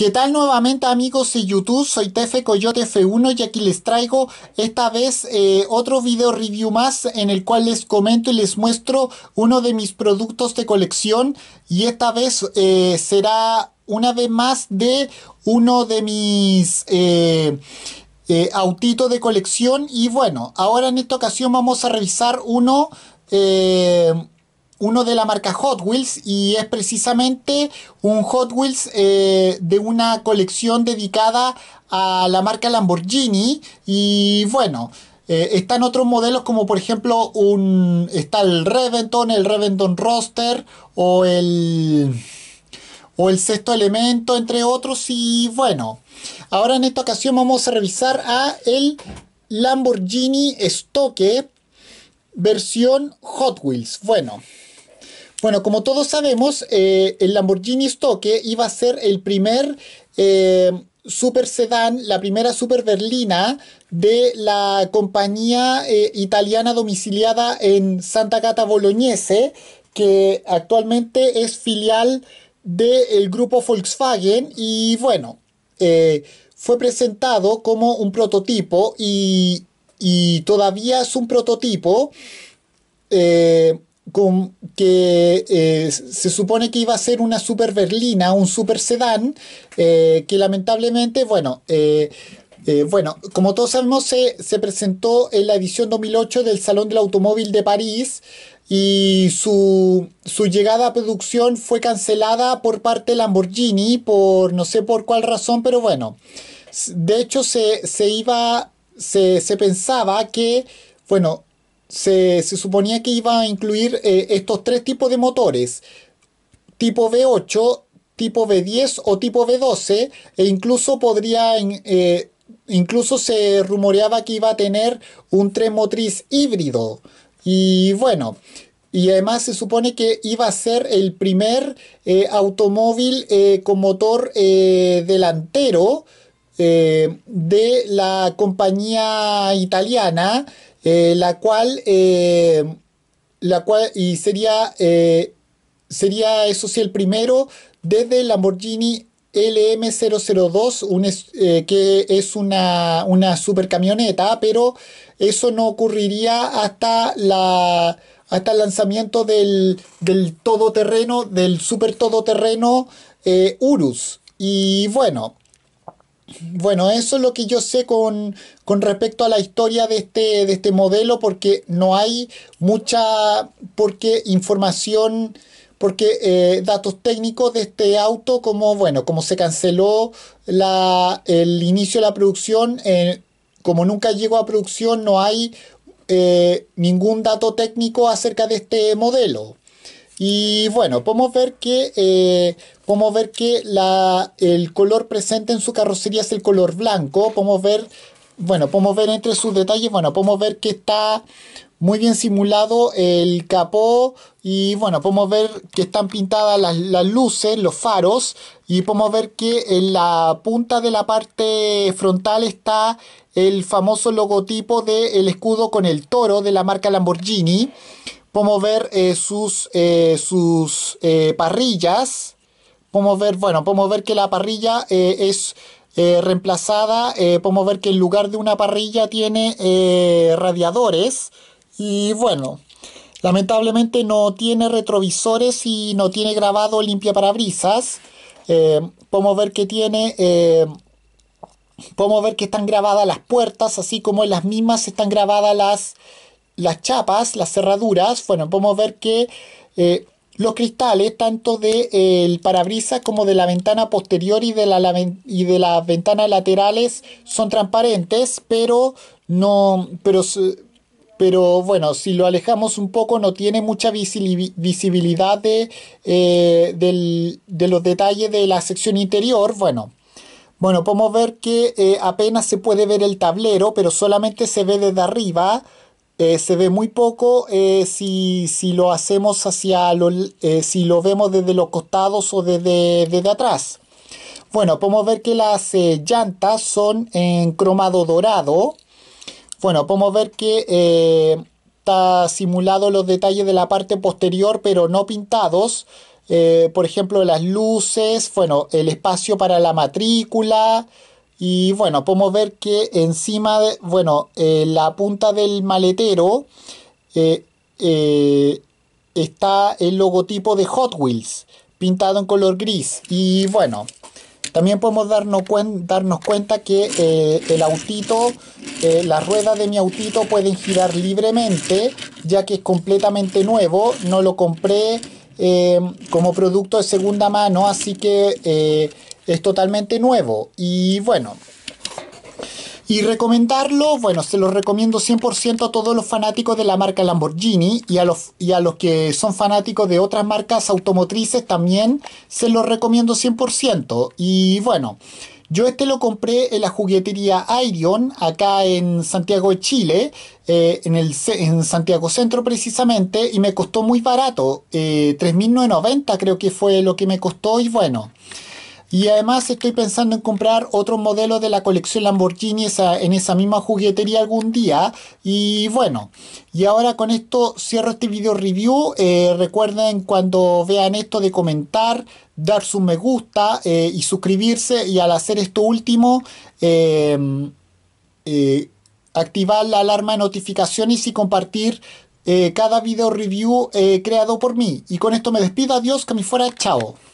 ¿Qué tal nuevamente amigos de YouTube? Soy Tefe Coyote F1 y aquí les traigo esta vez eh, otro video review más en el cual les comento y les muestro uno de mis productos de colección y esta vez eh, será una vez más de uno de mis... Eh, autitos de colección y bueno ahora en esta ocasión vamos a revisar uno uno de la marca Hot Wheels y es precisamente un Hot Wheels eh, de una colección dedicada a la marca Lamborghini y bueno, eh, están otros modelos como por ejemplo un, está el Reventon, el Reventon Roster o el, o el Sexto Elemento entre otros y bueno, ahora en esta ocasión vamos a revisar a el Lamborghini Stoke versión Hot Wheels. Bueno, bueno, como todos sabemos, eh, el Lamborghini Stocke iba a ser el primer eh, super sedán, la primera super berlina de la compañía eh, italiana domiciliada en Santa Cata Bolognese, que actualmente es filial del grupo Volkswagen y bueno, fue presentado como un prototipo y, todavía es un prototipo que eh, se supone que iba a ser una super berlina, un super sedán, eh, que lamentablemente, bueno, eh, bueno, como todos sabemos, se, presentó en la edición 2008 del Salón del Automóvil de París y su, llegada a producción fue cancelada por parte de Lamborghini, por no sé por cuál razón, pero bueno, de hecho se, iba, se, se pensaba que, bueno, se, suponía que iba a incluir eh, estos tres tipos de motores, tipo V8, tipo V10 o tipo V12, e incluso podría... Eh, incluso se rumoreaba que iba a tener un tren motriz híbrido. Y bueno, y además se supone que iba a ser el primer eh, automóvil con motor delantero de la compañía italiana eh, la cual, eh, la cual, y sería, eh, sería eso sí el primero desde el Lamborghini LM002, que es una, una camioneta pero eso no ocurriría hasta la hasta el lanzamiento del, del todoterreno, del super todoterreno Urus. Y bueno, bueno, eso es lo que yo sé con, con respecto a la historia de este, de este modelo, porque no hay mucha porque información, porque eh, datos técnicos de este auto, como bueno, como se canceló la, el inicio de la producción, eh, como nunca llegó a producción, no hay eh, ningún dato técnico acerca de este modelo. Y bueno, podemos ver que, eh, podemos ver que el color presente en su carrocería es el color blanco. Podemos ver, bueno, podemos ver entre sus detalles, bueno, podemos ver que está muy bien simulado el capó y bueno, podemos ver que están pintadas las, luces, los faros y podemos ver que en la punta de la parte frontal está el famoso logotipo del el escudo con el toro de la marca Lamborghini Podemos ver eh, sus, eh, sus eh, parrillas. Podemos ver, bueno, podemos ver que la parrilla es reemplazada. podemos ver que en lugar de una parrilla tiene radiadores. Y bueno, lamentablemente no tiene retrovisores y no tiene grabado limpia parabrisas. podemos ver que tiene... Podemos ver que están grabadas las puertas, así como en las mismas están grabadas las, las chapas, las cerraduras, bueno, podemos ver que eh, los cristales, tanto del de, eh, parabrisas como de la ventana posterior y de, la, y de las ventanas laterales, son transparentes, pero no. Pero, pero bueno, si lo alejamos un poco no tiene mucha visibilidad eh, de, los detalles de la sección interior. Bueno, bueno podemos ver que apenas se puede ver el tablero, pero solamente se ve desde arriba. Eh, se ve muy poco eh, si, lo hacemos hacia eh, si lo vemos desde los costados o desde, atrás. Bueno, podemos ver que las llantas son en cromado dorado. Bueno, podemos ver que está simulado los detalles de la parte posterior, pero no pintados. por ejemplo, las luces, bueno, el espacio para la matrícula, y bueno, podemos ver que encima de, bueno, eh, la punta del maletero eh, eh, está el logotipo de Hot Wheels, pintado en color gris. Y bueno, también podemos darnos, cuenta que el autito, las ruedas de mi autito pueden girar libremente, ya que es completamente nuevo, no lo compré Em, como producto de segunda mano, así que eh, es totalmente nuevo. Y bueno, y recomendarlo, bueno, se lo recomiendo 100% a todos los fanáticos de la marca Lamborghini y a, los, y a los que son fanáticos de otras marcas automotrices también se lo recomiendo 100%. Y bueno, yo este lo compré en la juguetería Airion, acá en Santiago de Chile, eh, en, el, en Santiago Centro precisamente, y me costó muy barato, 3.990 eh, creo que fue lo que me costó y bueno. Y además estoy pensando en comprar otro modelo de la colección Lamborghini en esa misma juguetería algún día. Y bueno, y ahora con esto cierro este video review. Eh, recuerden cuando vean esto de comentar, dar su me gusta eh, y suscribirse. Y al hacer esto último, em, eh, activar la alarma de notificaciones y compartir cada video review creado por mí. Y con esto me despido. Adiós, que me fuera. Chao.